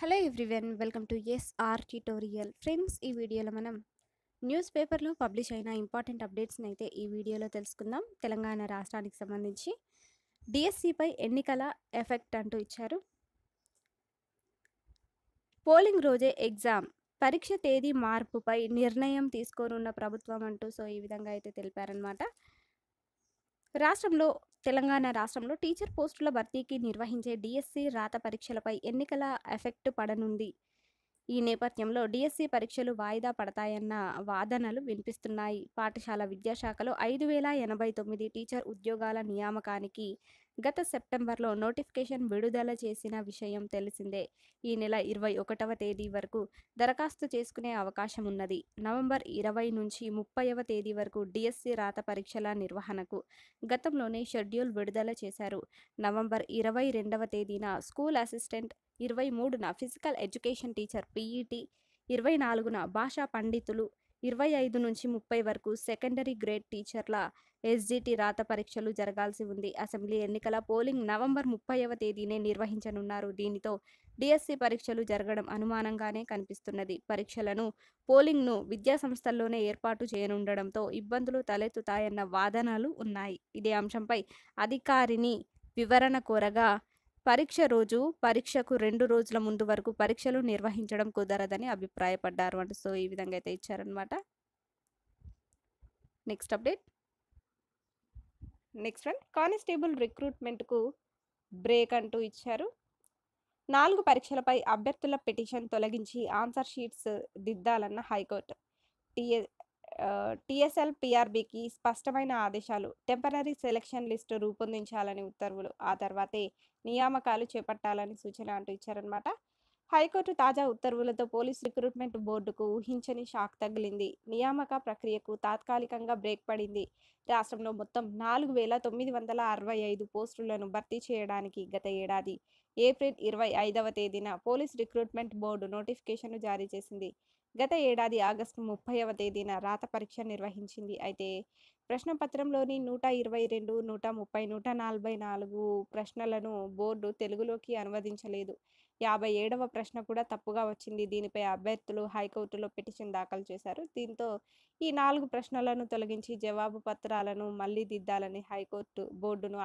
hello everyone welcome to SR tutorial friends ఈ వీడియోలో మనం న్యూస్ పేపర్లో పబ్లిష్ అయిన ఇంపార్టెంట్ అప్డేట్స్ని అయితే ఈ వీడియోలో తెలుసుకుందాం తెలంగాణ రాష్ట్రానికి సంబంధించి డిఎస్సిపై e ఎన్నికల ఎఫెక్ట్ అంటూ ఇచ్చారు పోలింగ్ రోజే ఎగ్జామ్ పరీక్ష తేదీ మార్పుపై నిర్ణయం తీసుకోనున్న ప్రభుత్వం అంటూ సో ఈ విధంగా అయితే తెలిపారనమాట రాష్ట్రంలో తెలంగాణ రాష్ట్రంలో టీచర్ పోస్టుల భర్తీకి నిర్వహించే డిఎస్సి రాత పరీక్షలపై ఎన్నికల ఎఫెక్ట్ పడనుంది ఈ నేపథ్యంలో డిఎస్సి పరీక్షలు వాయిదా పడతాయన్న వాదనలు వినిపిస్తున్నాయి పాఠశాల విద్యాశాఖలో ఐదు వేల ఎనభై తొమ్మిది టీచర్ ఉద్యోగాల నియామకానికి గత సెప్టెంబర్లో నోటిఫికేషన్ విడుదల చేసిన విషయం తెలిసిందే ఈ నెల ఇరవై ఒకటవ తేదీ వరకు దరఖాస్తు చేసుకునే అవకాశం ఉన్నది నవంబర్ ఇరవై నుంచి ముప్పైవ తేదీ వరకు డిఎస్సి రాత పరీక్షల నిర్వహణకు గతంలోనే షెడ్యూల్ విడుదల చేశారు నవంబర్ ఇరవై రెండవ తేదీన స్కూల్ అసిస్టెంట్ ఇరవై మూడున ఫిజికల్ ఎడ్యుకేషన్ టీచర్ పీఈటీ ఇరవై నాలుగున భాషా పండితులు ఇరవై ఐదు నుంచి ముప్పై వరకు సెకండరీ గ్రేడ్ టీచర్ల ఎస్జిటి రాత పరీక్షలు జరగాల్సి ఉంది అసెంబ్లీ ఎన్నికల పోలింగ్ నవంబర్ ముప్పైవ తేదీనే నిర్వహించనున్నారు దీనితో డిఎస్సి పరీక్షలు జరగడం అనుమానంగానే కనిపిస్తున్నది పరీక్షలను పోలింగ్ను విద్యాసంస్థల్లోనే ఏర్పాటు చేయనుండడంతో ఇబ్బందులు తలెత్తుతాయన్న వాదనలు ఉన్నాయి ఇదే అంశంపై అధికారిని వివరణ కోరగా పరీక్ష రోజు పరీక్షకు రెండు రోజుల ముందు వరకు పరీక్షలు నిర్వహించడం కుదరదని అభిప్రాయపడ్డారు అంటే సో ఈ విధంగా అయితే ఇచ్చారనమాట next update next and constable రిక్రూట్మెంట్కు బ్రేక్ అంటూ ఇచ్చారు నాలుగు పరీక్షలపై అభ్యర్థుల పిటిషన్ తొలగించి ఆన్సర్ షీట్స్ దిద్దాలన్న హైకోర్టు టీఏ టీఎస్ఎల్ పిఆర్బికి స్పష్టమైన ఆదేశాలు టెంపరీ సెలక్షన్ లిస్టు రూపొందించాలని ఉత్తర్వులు ఆ తర్వాతే నియామకాలు చేపట్టాలని సూచన అంటూ ఇచ్చారనమాట హైకోర్టు తాజా ఉత్తర్వులతో పోలీస్ రిక్రూట్మెంట్ బోర్డుకు ఊహించని షాక్ తగిలింది నియామక ప్రక్రియకు తాత్కాలికంగా బ్రేక్ పడింది రాష్ట్రంలో మొత్తం నాలుగు వేల తొమ్మిది వందల అరవై ఐదు పోస్టులను భర్తీ చేయడానికి గత ఏడాది ఏప్రిల్ ఇరవై ఐదవ తేదీన పోలీస్ రిక్రూట్మెంట్ బోర్డు నోటిఫికేషన్ను జారీ చేసింది గత ఏడాది ఆగస్టు ముప్పైవ తేదీన రాత పరీక్ష నిర్వహించింది అయితే ప్రశ్నపత్రంలోని నూట ఇరవై రెండు నూట ముప్పై నూట నలభై నాలుగు ప్రశ్నలను బోర్డు తెలుగులోకి అనువదించలేదు యాభై ఏడవ ప్రశ్న కూడా తప్పుగా వచ్చింది దీనిపై అభ్యర్థులు హైకోర్టులో పిటిషన్ దాఖలు చేశారు దీంతో ఈ నాలుగు ప్రశ్నలను తొలగించి జవాబు పత్రాలను మళ్లీ దిద్దాలని హైకోర్టు బోర్డును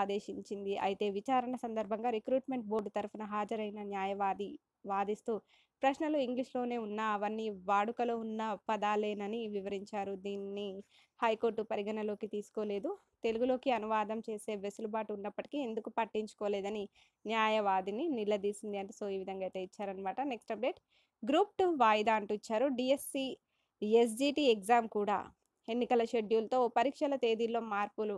ఆదేశించింది అయితే విచారణ సందర్భంగా రిక్రూట్మెంట్ బోర్డు తరఫున హాజరైన న్యాయవాది వాదిస్తూ ప్రశ్నలు ఇంగ్లీష్లోనే ఉన్నా అవన్నీ వాడుకలో ఉన్న పదాలేనని వివరించారు దీన్ని హైకోర్టు పరిగణలోకి తీసుకోలేదు తెలుగులోకి అనువాదం చేసే వెసులుబాటు ఉన్నప్పటికీ ఎందుకు పట్టించుకోలేదని న్యాయవాదిని నిలదీసింది అంటే సో ఈ విధంగా అయితే ఇచ్చారనమాట నెక్స్ట్ అప్డేట్ గ్రూప్ టూ వాయిదా అంటూ ఇచ్చారు డిఎస్సి ఎస్జిటి ఎగ్జామ్ కూడా ఎన్నికల షెడ్యూల్తో పరీక్షల తేదీల్లో మార్పులు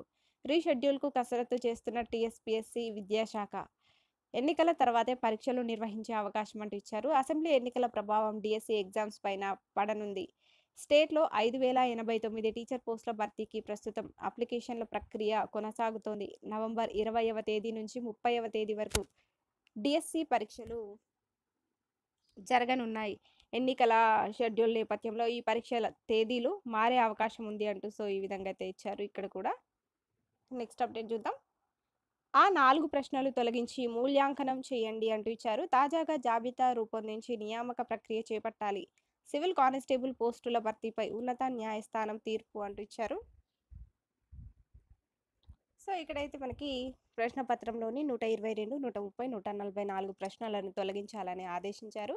రీషెడ్యూల్కు కసరత్తు చేస్తున్న టీఎస్పీఎస్సీ విద్యాశాఖ ఎన్నికల తర్వాతే పరీక్షలు నిర్వహించే అవకాశం అంటూ ఇచ్చారు అసెంబ్లీ ఎన్నికల ప్రభావం డిఎస్సీ ఎగ్జామ్స్ పైన పడనుంది స్టేట్లో ఐదు వేల ఎనభై తొమ్మిది టీచర్ పోస్టుల భర్తీకి ప్రస్తుతం అప్లికేషన్ల ప్రక్రియ కొనసాగుతోంది నవంబర్ ఇరవైవ తేదీ నుంచి ముప్పైవ తేదీ వరకు డిఎస్సి పరీక్షలు జరగనున్నాయి ఎన్నికల షెడ్యూల్ నేపథ్యంలో ఈ పరీక్షల తేదీలు మారే అవకాశం ఉంది అంటూ సో ఈ విధంగా అయితే ఇచ్చారు ఇక్కడ కూడా నెక్స్ట్ అప్డేట్ చూద్దాం ఆ నాలుగు ప్రశ్నలు తొలగించి మూల్యాంకనం చేయండి అంటూ ఇచ్చారు తాజాగా జాబితా రూపొందించి నియామక ప్రక్రియ చేపట్టాలి సివిల్ కానిస్టేబుల్ పోస్టుల భర్తీపై ఉన్నత న్యాయస్థానం తీర్పు అంటూ ఇచ్చారు సో ఇక్కడైతే మనకి ప్రశ్నపత్రంలోని నూట ఇరవై రెండు నూట ముప్పై నూట నలభై నాలుగు ప్రశ్నలను తొలగించాలని ఆదేశించారు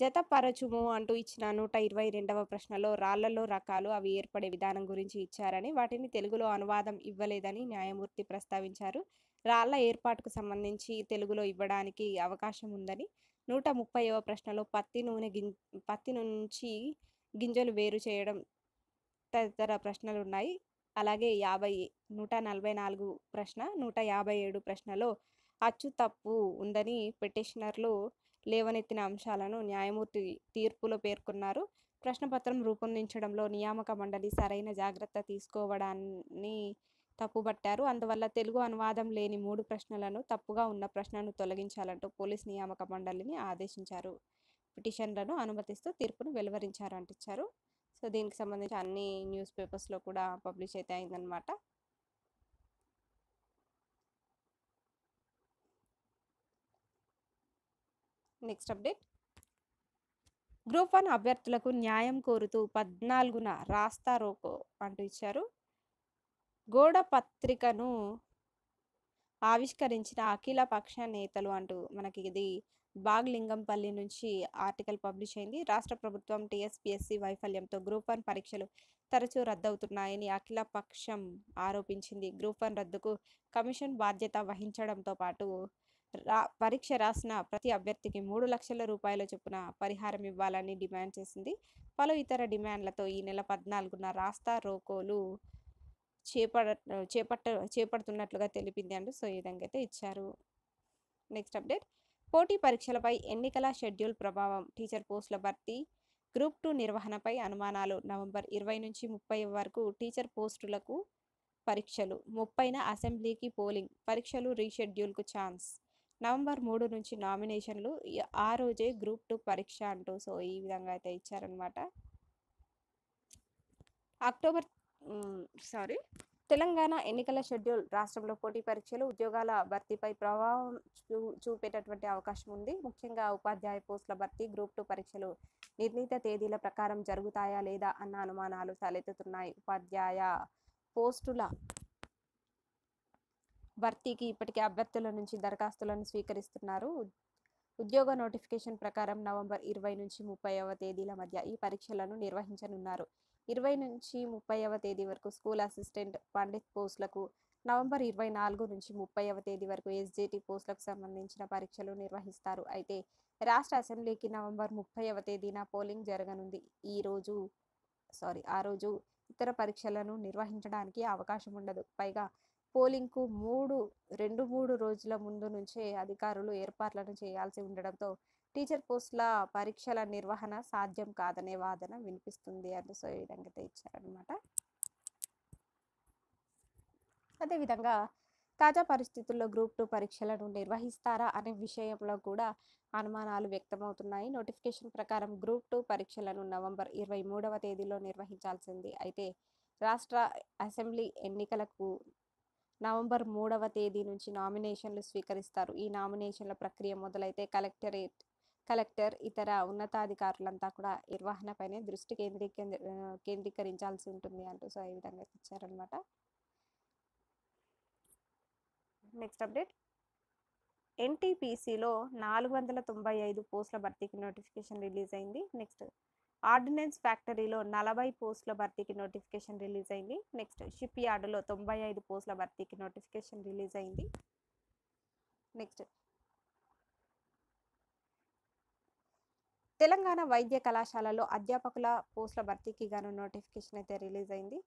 జతపరచుము అంటూ ఇచ్చిన నూట ఇరవై రెండవ ప్రశ్నలో రాళ్లలో రకాలు అవి ఏర్పడే విధానం గురించి ఇచ్చారని వాటిని తెలుగులో అనువాదం ఇవ్వలేదని న్యాయమూర్తి ప్రస్తావించారు రాళ్ల ఏర్పాటుకు సంబంధించి తెలుగులో ఇవ్వడానికి అవకాశం ఉందని నూట ముప్పైవ ప్రశ్నలో పత్తి నూనె గిం పత్తి నుంచి గింజలు వేరు చేయడం తదితర ప్రశ్నలు ఉన్నాయి అలాగే యాభై నూట నలభై నాలుగు ప్రశ్న నూట యాభై ఏడు ప్రశ్నలో అచ్చు తప్పు ఉందని పిటిషనర్లు లేవనెత్తిన అంశాలను న్యాయమూర్తి తీర్పులో పేర్కొన్నారు ప్రశ్నపత్రం రూపొందించడంలో నియామక మండలి సరైన జాగ్రత్త తీసుకోవడాన్ని తప్పుబట్టారు అందువల్ల తెలుగు అనువాదం లేని మూడు ప్రశ్నలను తప్పుగా ఉన్న ప్రశ్నను తొలగించాలంటూ పోలీస్ నియామక మండలిని ఆదేశించారు పిటిషన్లను అనుమతిస్తూ తీర్పును వెలువరించారు అంటించారు సో దీనికి సంబంధించి అన్ని న్యూస్ పేపర్స్లో కూడా పబ్లిష్ అయితే అయిందనమాట నెక్స్ట్ అప్డేట్ గ్రూప్ వన్ అభ్యర్థులకు న్యాయం కోరుతూ పద్నాలుగున రాస్తా రోకో అంటూ ఇచ్చారు గోడ పత్రికను ఆవిష్కరించిన అఖిల పక్ష నేతలు అంటూ మనకి ఇది బాగ్లింగంపల్లి నుంచి ఆర్టికల్ పబ్లిష్ అయింది రాష్ట్ర ప్రభుత్వం టీఎస్పీఎస్సీ వైఫల్యంతో గ్రూప్ వన్ పరీక్షలు తరచూ రద్దవుతున్నాయని అఖిల పక్షం ఆరోపించింది గ్రూప్ వన్ రద్దుకు కమిషన్ బాధ్యత వహించడంతో పాటు రా పరీక్ష రాసిన ప్రతి అభ్యర్థికి మూడు లక్షల రూపాయల చొప్పున పరిహారం ఇవ్వాలని డిమాండ్ చేసింది పలు ఇతర డిమాండ్లతో ఈ నెల పద్నాలుగున రాస్తా రోకోలు చేపడ చేపట్ట చేపడుతున్నట్లుగా తెలిపింది అంటూ సో ఈ విధంగా అయితే ఇచ్చారు నెక్స్ట్ అప్డేట్ పోటీ పరీక్షలపై ఎన్నికల షెడ్యూల్ ప్రభావం టీచర్ పోస్టుల భర్తీ గ్రూప్ టూ నిర్వహణపై అనుమానాలు నవంబర్ ఇరవై నుంచి ముప్పై వరకు టీచర్ పోస్టులకు పరీక్షలు ముప్పైన అసెంబ్లీకి పోలింగ్ పరీక్షలు రీషెడ్యూల్కు ఛాన్స్ నవంబర్ మూడు నుంచి నామినేషన్లు ఆ రోజే గ్రూప్ టూ పరీక్ష అంటూ సో ఈ విధంగా అయితే ఇచ్చారనమాట అక్టోబర్ సారీ తెలంగాణ ఎన్నికల షెడ్యూల్ రాష్ట్రంలో పోటీ పరీక్షలు ఉద్యోగాల భర్తీపై ప్రభావం చూ చూపేటటువంటి అవకాశం ఉంది ముఖ్యంగా ఉపాధ్యాయ పోస్టుల భర్తీ గ్రూప్ టూ పరీక్షలు నిర్ణీత తేదీల ప్రకారం జరుగుతాయా లేదా అన్న అనుమానాలు తలెత్తుతున్నాయి ఉపాధ్యాయ పోస్టుల భర్తీకి ఇప్పటికే అభ్యర్థుల నుంచి దరఖాస్తులను స్వీకరిస్తున్నారు ఉద్యోగ నోటిఫికేషన్ ప్రకారం నవంబర్ ఇరవై నుంచి ముప్పైవ తేదీల మధ్య ఈ పరీక్షలను నిర్వహించనున్నారు ఇరవై నుంచి ముప్పైవ తేదీ వరకు స్కూల్ అసిస్టెంట్ పండిత్ పోస్టులకు నవంబర్ ఇరవై నాలుగు నుంచి ముప్పైవ తేదీ వరకు ఎస్జేటీ పోస్టులకు సంబంధించిన పరీక్షలు నిర్వహిస్తారు అయితే రాష్ట్ర అసెంబ్లీకి నవంబర్ ముప్పైవ తేదీన పోలింగ్ జరగనుంది ఈ రోజు సారీ ఆ రోజు ఇతర పరీక్షలను నిర్వహించడానికి అవకాశం ఉండదు పైగా పోలింగ్కు మూడు రెండు మూడు రోజుల ముందు నుంచే అధికారులు ఏర్పాట్లను చేయాల్సి ఉండడంతో టీచర్ పోస్టుల పరీక్షల నిర్వహణ సాధ్యం కాదనే వాదన వినిపిస్తుంది అని సో ఈ విధంగా ఇచ్చారనమాట అదేవిధంగా తాజా పరిస్థితుల్లో గ్రూప్ టూ పరీక్షలను నిర్వహిస్తారా అనే విషయంలో కూడా అనుమానాలు వ్యక్తమవుతున్నాయి నోటిఫికేషన్ ప్రకారం గ్రూప్ టూ పరీక్షలను నవంబర్ ఇరవై మూడవ తేదీలో నిర్వహించాల్సింది అయితే రాష్ట్ర అసెంబ్లీ ఎన్నికలకు నవంబర్ మూడవ తేదీ నుంచి నామినేషన్లు స్వీకరిస్తారు ఈ నామినేషన్ల ప్రక్రియ మొదలైతే కలెక్టరేట్ కలెక్టర్ ఇతర ఉన్నతాధికారులంతా కూడా నిర్వహణపైనే దృష్టి కేంద్రీ కేంద్రీకరించాల్సి ఉంటుంది అంటూ సో ఈ విధంగా ఇచ్చారనమాట నెక్స్ట్ అప్డేట్ ఎన్టీపీసీలో నాలుగు వందల తొంభై ఐదు పోస్టుల భర్తీకి నోటిఫికేషన్ రిలీజ్ అయింది నెక్స్ట్ ఆర్డినెన్స్ ఫ్యాక్టరీలో నలభై పోస్టుల భర్తీకి నోటిఫికేషన్ రిలీజ్ అయింది నెక్స్ట్ షిప్ యార్డులో తొంభై ఐదు పోస్టుల భర్తీకి నోటిఫికేషన్ రిలీజ్ అయింది నెక్స్ట్ తెలంగాణ వైద్య కళాశాలలో అధ్యాపకుల పోస్టుల భర్తీకి గాను నోటిఫికేషన్ అయితే రిలీజ్ అయింది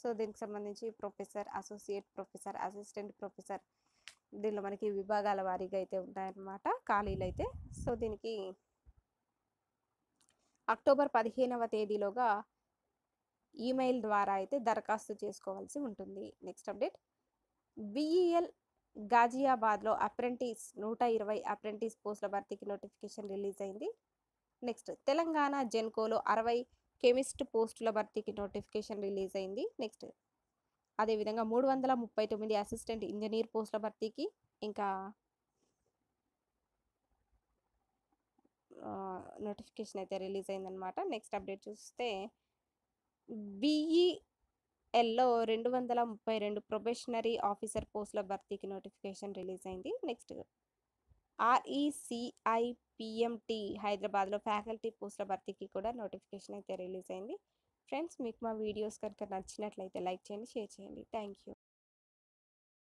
సో దీనికి సంబంధించి professor associate professor assistant professor దీనిలో మనకి విభాగాల వారీగా అయితే ఉంటాయన్నమాట ఖాళీలు అయితే సో దీనికి అక్టోబర్ పదిహేనవ తేదీలోగా ఈమెయిల్ ద్వారా అయితే దరఖాస్తు చేసుకోవాల్సి ఉంటుంది నెక్స్ట్ అప్డేట్ బిఈఎల్ గాజియాబాద్లో అప్రెంటిస్ నూట ఇరవై అప్రెంటిస్ పోస్టుల భర్తీకి నోటిఫికేషన్ రిలీజ్ అయింది నెక్స్ట్ తెలంగాణ జెన్కోలో అరవై కెమిస్ట్ పోస్టుల భర్తీకి నోటిఫికేషన్ రిలీజ్ అయింది నెక్స్ట్ అదేవిధంగా మూడు వందల ముప్పై తొమ్మిది అసిస్టెంట్ ఇంజనీర్ పోస్టుల భర్తీకి ఇంకా నోటిఫికేషన్ అయితే రిలీజ్ అయిందనమాట నెక్స్ట్ అప్డేట్ చూస్తే బీఈఎల్లో e రెండు వందల ముప్పై రెండు ప్రొబేషనరీ ఆఫీసర్ పోస్టుల భర్తీకి నోటిఫికేషన్ రిలీజ్ అయింది నెక్స్ట్ ఆర్ఈసిఐపిఎంటి e హైదరాబాద్లో ఫ్యాకల్టీ పోస్టుల భర్తీకి కూడా నోటిఫికేషన్ అయితే రిలీజ్ అయింది ఫ్రెండ్స్ మీకు మా వీడియోస్ కనుక నచ్చినట్లయితే లైక్ చేయండి షేర్ చేయండి థ్యాంక్ యూ